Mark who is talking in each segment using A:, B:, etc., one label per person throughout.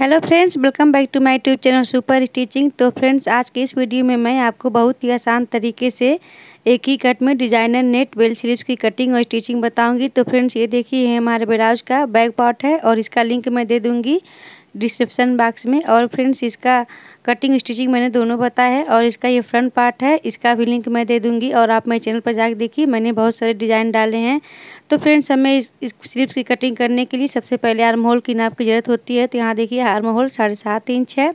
A: hello friends welcome back to my tube channel super stitching तो friends आज के इस वीडियो में मैं आपको बहुत ही आसान तरीके से एक ही कट में डिजाइनर नेट बेल स्लीव्स की कटिंग और स्टिचिंग बताऊंगी तो फ्रेंड्स ये देखिए ये हमारे ब्लाउज का बैक पार्ट है और इसका लिंक मैं दे दूंगी डिस्क्रिप्शन बॉक्स में और फ्रेंड्स इसका कटिंग स्टिचिंग मैंने दोनों बताया है और इसका ये फ्रंट पार्ट है इसका भी लिंक मैं दे दूंगी और आप मेरे चैनल पर जाकर देखिए मैंने बहुत सारे डिज़ाइन डाले हैं तो फ्रेंड्स हमें इस, इस स्लिप्स की कटिंग करने के लिए सबसे पहले आर्म होल की नाप की ज़रूरत होती है तो यहाँ देखिए आर्म होल साढ़े सात इंच है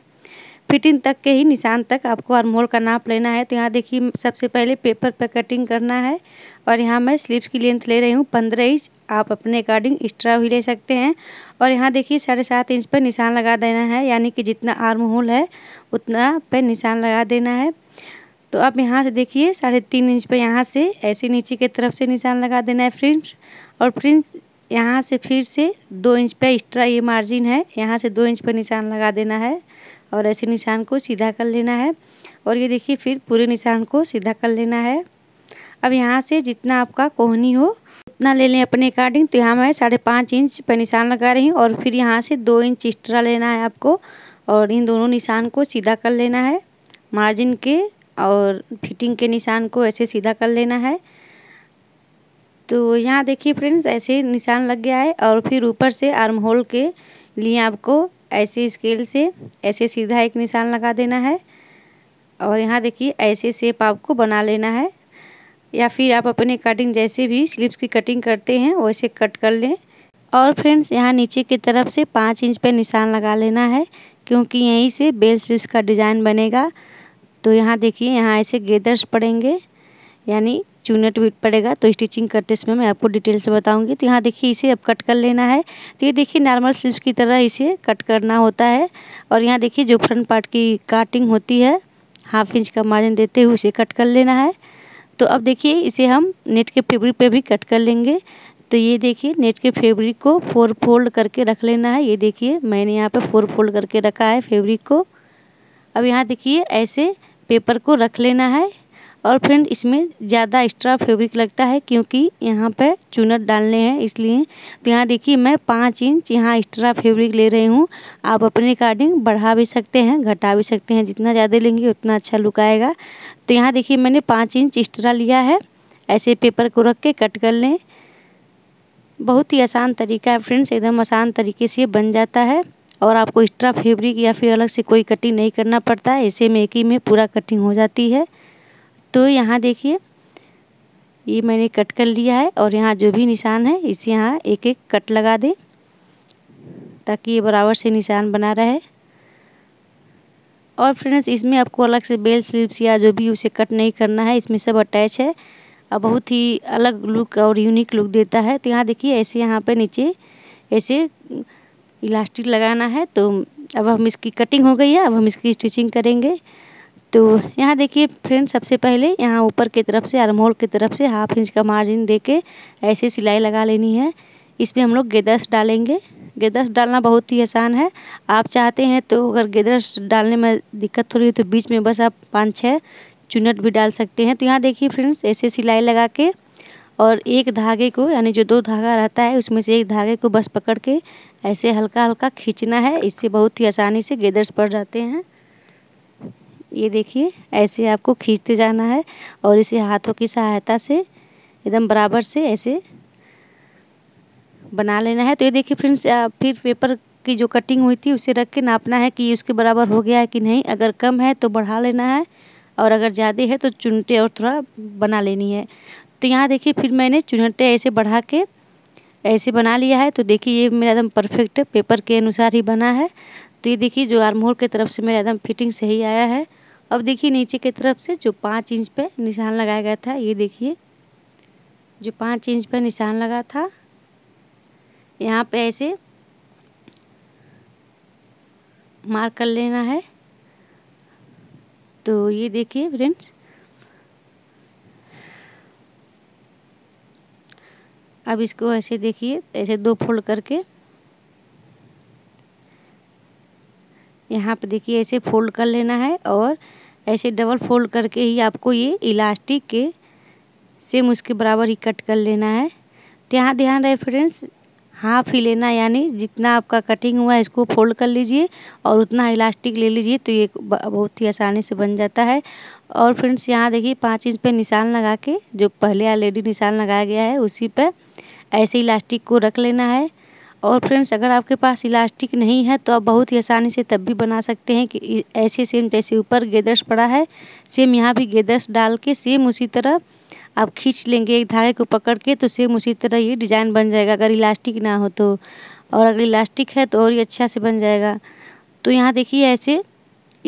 A: फिटिंग तक के ही निशान तक आपको आर्मोल का नाप लेना है तो यहाँ देखिए सबसे पहले पेपर पर कटिंग करना है और यहाँ मैं स्लीव्स की लेंथ ले रही हूँ पंद्रह इंच आप अपने अकॉर्डिंग एक्स्ट्रा भी ले सकते हैं और यहाँ देखिए साढ़े सात इंच पर निशान लगा देना है यानी कि जितना आर्म होल है उतना पर निशान लगा देना है तो आप यहाँ से देखिए साढ़े तीन इंच पर यहाँ से ऐसे नीचे की तरफ से निशान लगा देना है फ्रिंज और फ्रिंस यहाँ से फिर से दो इंच पर एक्स्ट्रा ये मार्जिन है यहाँ से दो इंच पर निशान लगा देना है और ऐसे निशान को सीधा कर लेना है और ये देखिए फिर पूरे निशान को सीधा कर लेना है अब यहाँ से जितना आपका कोहनी हो उतना ले लें अपने अकॉर्डिंग तो यहाँ मैं साढ़े पाँच इंच पर निशान लगा रही हूँ और फिर यहाँ से दो इंच एक्स्ट्रा लेना है आपको और इन दोनों निशान को सीधा कर लेना है मार्जिन के और फिटिंग के निशान को ऐसे सीधा कर लेना है तो यहाँ देखिए फ्रेंड्स ऐसे निशान लग गया है और फिर ऊपर से आर्म होल के लिए आपको ऐसे स्केल से ऐसे सीधा एक निशान लगा देना है और यहाँ देखिए ऐसे शेप आपको बना लेना है या फिर आप अपने कटिंग जैसे भी स्लिप्स की कटिंग करते हैं वैसे कट कर लें और फ्रेंड्स यहाँ नीचे की तरफ से पाँच इंच पर निशान लगा लेना है क्योंकि यहीं से बेल स्लिप्स का डिज़ाइन बनेगा तो यहाँ देखिए यहाँ ऐसे गेदर्स पड़ेंगे यानी चूनट भी पड़ेगा तो स्टिचिंग करते समय मैं आपको डिटेल से बताऊंगी तो यहाँ देखिए इसे अब कट कर लेना है तो ये देखिए नॉर्मल सीज की तरह इसे कट करना होता है और यहाँ देखिए जो फ्रंट पार्ट की काटिंग होती है हाफ इंच का मार्जिन देते हुए उसे कट कर लेना है तो अब देखिए इसे हम नेट के फेब्रिक पर भी कट कर लेंगे तो ये देखिए नेट के फेब्रिक को फोर फोल्ड करके रख लेना है ये देखिए मैंने यहाँ पर फोर फोल्ड करके रखा है फेब्रिक को अब यहाँ देखिए ऐसे पेपर को रख लेना है और फ्रेंड इसमें ज़्यादा एक्स्ट्रा फैब्रिक लगता है क्योंकि यहाँ पे चुनट डालने हैं इसलिए तो यहाँ देखिए मैं पाँच इंच यहाँ एक्स्ट्रा फैब्रिक ले रही हूँ आप अपने अकॉर्डिंग बढ़ा भी सकते हैं घटा भी सकते हैं जितना ज़्यादा लेंगे उतना अच्छा लुक आएगा तो यहाँ देखिए मैंने पाँच इंच एक्स्ट्रा लिया है ऐसे पेपर को रख के कट कर लें बहुत ही आसान तरीका है फ्रेंड्स एकदम आसान तरीके से बन जाता है और आपको एक्स्ट्रा फैब्रिक या फिर अलग से कोई कटिंग नहीं करना पड़ता है ऐसे में एक ही में पूरा कटिंग हो जाती है तो यहाँ देखिए ये मैंने कट कर लिया है और यहाँ जो भी निशान है इसे यहाँ एक एक कट लगा दें ताकि ये बराबर से निशान बना रहे और फ्रेंड्स इसमें आपको अलग से बेल स्लीव्स या जो भी उसे कट नहीं करना है इसमें सब अटैच है और बहुत ही अलग लुक और यूनिक लुक देता है तो यहाँ देखिए ऐसे यहाँ पे नीचे ऐसे इलास्टिक लगाना है तो अब हम इसकी कटिंग हो गई है अब हम इसकी स्टिचिंग करेंगे तो यहाँ देखिए फ्रेंड सबसे पहले यहाँ ऊपर की तरफ से अरमोल की तरफ से हाफ इंच का मार्जिन दे के ऐसे सिलाई लगा लेनी है इसमें हम लोग गेदर्स डालेंगे गेदर्स डालना बहुत ही आसान है आप चाहते हैं तो अगर गेदर्स डालने में दिक्कत हो रही है तो बीच में बस आप पाँच छः चुनट भी डाल सकते हैं तो यहाँ देखिए फ्रेंड्स ऐसे सिलाई लगा के और एक धागे को यानी जो दो धागा रहता है उसमें से एक धागे को बस पकड़ के ऐसे हल्का हल्का खींचना है इससे बहुत ही आसानी से गेदर्स पड़ जाते हैं ये देखिए ऐसे आपको खींचते जाना है और इसे हाथों की सहायता से एकदम बराबर से ऐसे बना लेना है तो ये देखिए फ्रेंड्स फिर पेपर की जो कटिंग हुई थी उसे रख के नापना है कि उसके बराबर हो गया है कि नहीं अगर कम है तो बढ़ा लेना है और अगर ज़्यादा है तो चुनटे और थोड़ा बना लेनी है तो यहाँ देखिए फिर मैंने चुनटे ऐसे बढ़ा के ऐसे बना लिया है तो देखिए ये मेरा एकदम परफेक्ट पेपर के अनुसार ही बना है तो ये देखिए जो आर्मोल की तरफ से मेरा एकदम फिटिंग सही आया है अब देखिए नीचे की तरफ से जो पाँच इंच पे निशान लगाया गया था ये देखिए जो पाँच इंच पे निशान लगा था यहाँ पे ऐसे मार्क कर लेना है तो ये देखिए फ्रेंड्स अब इसको ऐसे देखिए ऐसे दो फोल्ड करके यहाँ पर देखिए ऐसे फोल्ड कर लेना है और ऐसे डबल फोल्ड करके ही आपको ये इलास्टिक के सेम उसके बराबर ही कट कर लेना है तो यहाँ ध्यान रहे फ्रेंड्स हाफ ही लेना यानी जितना आपका कटिंग हुआ है इसको फोल्ड कर लीजिए और उतना इलास्टिक ले लीजिए तो ये बहुत ही आसानी से बन जाता है और फ्रेंड्स यहाँ देखिए पाँच इंच पे निशान लगा के जो पहले ऑलरेडी निशान लगाया गया है उसी पर ऐसे इलास्टिक को रख लेना है और फ्रेंड्स अगर आपके पास इलास्टिक नहीं है तो आप बहुत ही आसानी से तब भी बना सकते हैं कि ऐसे सेम जैसे ऊपर गेदर्स पड़ा है सेम यहाँ भी गेदर्स डाल के सेम उसी तरह आप खींच लेंगे एक धागे को पकड़ के तो सेम उसी तरह ये डिज़ाइन बन जाएगा अगर इलास्टिक ना हो तो और अगर इलास्टिक है तो और ही अच्छा से बन जाएगा तो यहाँ देखिए ऐसे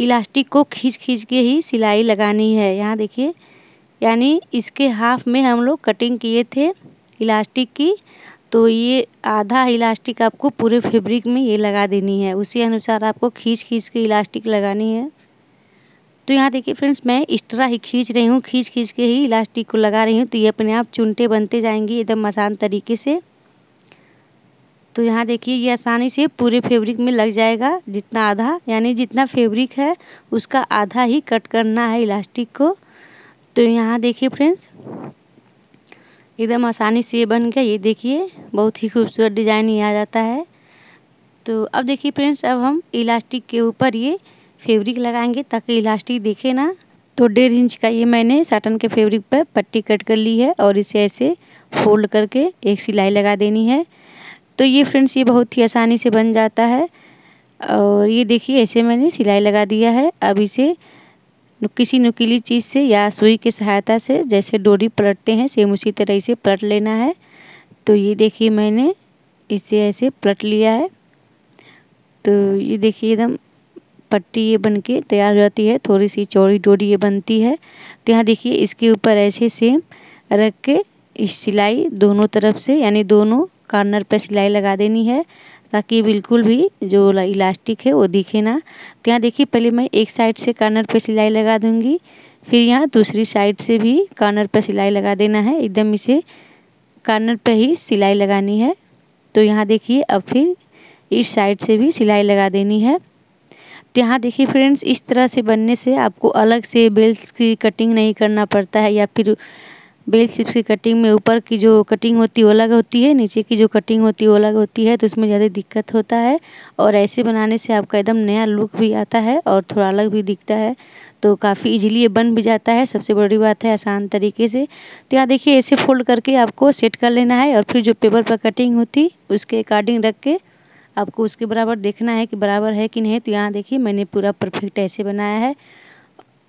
A: इलास्टिक को खींच खींच के ही सिलाई लगानी है यहाँ देखिए यानी इसके हाफ में हम लोग कटिंग किए थे इलास्टिक की तो ये आधा इलास्टिक आपको पूरे फैब्रिक में ये लगा देनी है उसी अनुसार आपको खींच खींच के इलास्टिक लगानी है तो यहाँ देखिए फ्रेंड्स मैं इस तरह ही खींच रही हूँ खींच खींच के ही इलास्टिक को लगा रही हूँ तो ये अपने आप चुनटे बनते जाएंगे एकदम आसान तरीके से तो यहाँ देखिए ये आसानी से पूरे फैब्रिक में लग जाएगा जितना आधा यानी जितना फैब्रिक है उसका आधा ही कट करना है इलास्टिक को तो यहाँ देखिए फ्रेंड्स एकदम आसानी से ये बन गया ये देखिए बहुत ही खूबसूरत डिज़ाइन ये आ जाता है तो अब देखिए फ्रेंड्स अब हम इलास्टिक के ऊपर ये फेब्रिक लगाएंगे ताकि इलास्टिक देखे ना तो डेढ़ इंच का ये मैंने साटन के फेब्रिक पर पट्टी कट कर ली है और इसे ऐसे फोल्ड करके एक सिलाई लगा देनी है तो ये फ्रेंड्स ये बहुत ही आसानी से बन जाता है और ये देखिए ऐसे मैंने सिलाई लगा दिया है अब इसे किसी नुकीली चीज़ से या सुई की सहायता से जैसे डोरी पलटते हैं सेम उसी तरह से पलट लेना है तो ये देखिए मैंने इसे ऐसे पलट लिया है तो ये देखिए एकदम पट्टी ये बन के तैयार हो जाती है थोड़ी सी चौड़ी डोरी ये बनती है तो यहाँ देखिए इसके ऊपर ऐसे सेम रख के इस सिलाई दोनों तरफ से यानी दोनों कॉर्नर पर सिलाई लगा देनी है ताकि बिल्कुल भी जो इलास्टिक है वो दिखे ना तो यहाँ देखिए पहले मैं एक साइड से कॉर्नर पर सिलाई लगा दूँगी फिर यहाँ दूसरी साइड से भी कॉर्नर पर सिलाई लगा देना है एकदम इसे कॉर्नर पर ही सिलाई लगानी है तो यहाँ देखिए अब फिर इस साइड से भी सिलाई लगा देनी है तो यहाँ देखिए फ्रेंड्स इस तरह से बनने से आपको अलग से बेल्ट की कटिंग नहीं करना पड़ता है या फिर बेल चिप्स की कटिंग में ऊपर की जो कटिंग होती है वो अलग होती है नीचे की जो कटिंग होती है वो अलग होती है तो उसमें ज़्यादा दिक्कत होता है और ऐसे बनाने से आपका एकदम नया लुक भी आता है और थोड़ा अलग भी दिखता है तो काफ़ी इजीली ये बन भी जाता है सबसे बड़ी बात है आसान तरीके से तो यहाँ देखिए ऐसे फोल्ड करके आपको सेट कर लेना है और फिर जो पेपर पर कटिंग होती उसके अकॉर्डिंग रख के आपको उसके बराबर देखना है कि बराबर है कि नहीं तो यहाँ देखिए मैंने पूरा परफेक्ट ऐसे बनाया है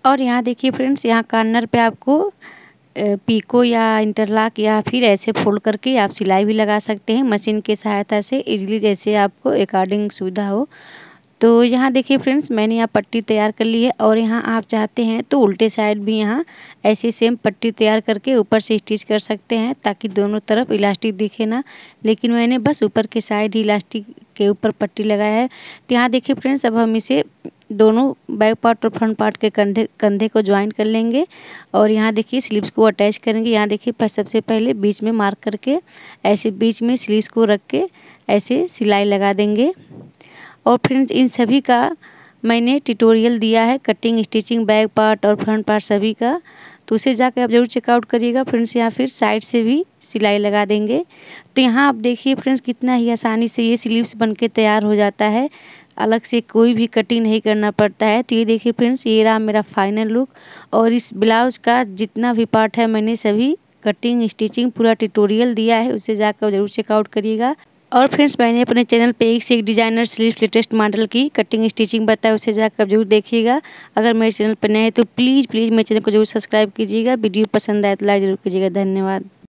A: और यहाँ देखिए फ्रेंड्स यहाँ कॉर्नर पर आपको पीको या इंटरलॉक या फिर ऐसे फोल्ड करके आप सिलाई भी लगा सकते हैं मशीन के सहायता से इजीली जैसे आपको अकॉर्डिंग सुविधा हो तो यहाँ देखिए फ्रेंड्स मैंने यहाँ पट्टी तैयार कर ली है और यहाँ आप चाहते हैं तो उल्टे साइड भी यहाँ ऐसे सेम पट्टी तैयार करके ऊपर से स्टिच कर सकते हैं ताकि दोनों तरफ इलास्टिक दिखे ना लेकिन मैंने बस ऊपर के साइड ही इलास्टिक के ऊपर पट्टी लगाया है तो यहाँ देखिए फ्रेंड्स अब हम इसे दोनों बैक पार्ट और फ्रंट पार्ट के कंधे कंधे को ज्वाइन कर लेंगे और यहाँ देखिए स्लीव्स को अटैच करेंगे यहाँ देखिए सबसे पहले बीच में मार्क करके ऐसे बीच में स्लीव्स को रख के ऐसे सिलाई लगा देंगे और फ्रेंड्स इन सभी का मैंने ट्यूटोरियल दिया है कटिंग स्टिचिंग बैक पार्ट और फ्रंट पार्ट सभी का तो उसे जाके आप जरूर चेकआउट करिएगा फ्रेंड्स यहाँ फिर साइड से भी सिलाई लगा देंगे तो यहाँ आप देखिए फ्रेंड्स कितना ही आसानी से ये स्लीव्स बन के तैयार हो जाता है अलग से कोई भी कटिंग नहीं करना पड़ता है तो ये देखिए फ्रेंड्स ये रहा मेरा फाइनल लुक और इस ब्लाउज़ का जितना भी पार्ट है मैंने सभी कटिंग स्टिचिंग पूरा ट्यूटोरियल दिया है उसे जाकर जरूर चेकआउट करिएगा और फ्रेंड्स मैंने अपने चैनल पे एक से एक डिजाइनर स्लीव लेटेस्ट मॉडल की कटिंग स्टिचिंग बताया उसे जाकर जरूर देखिएगा अगर मेरे चैनल पर नए हैं तो प्लीज़ प्लीज़ मेरे चैनल को जरूर सब्सक्राइब कीजिएगा वीडियो पसंद आए तो लाइक जरूर कीजिएगा धन्यवाद